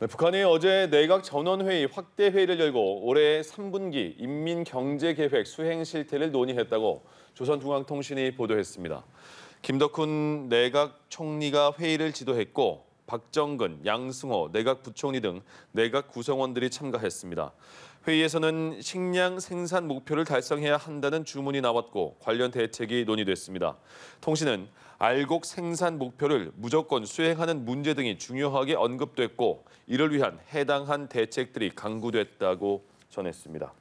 네, 북한이 어제 내각 전원회의 확대 회의를 열고 올해 3분기 인민경제계획 수행 실태를 논의했다고 조선중앙통신이 보도했습니다. 김덕훈 내각 총리가 회의를 지도했고 박정근, 양승호, 내각 부총리 등 내각 구성원들이 참가했습니다. 회의에서는 식량 생산 목표를 달성해야 한다는 주문이 나왔고 관련 대책이 논의됐습니다. 통신은 알곡 생산 목표를 무조건 수행하는 문제 등이 중요하게 언급됐고 이를 위한 해당한 대책들이 강구됐다고 전했습니다.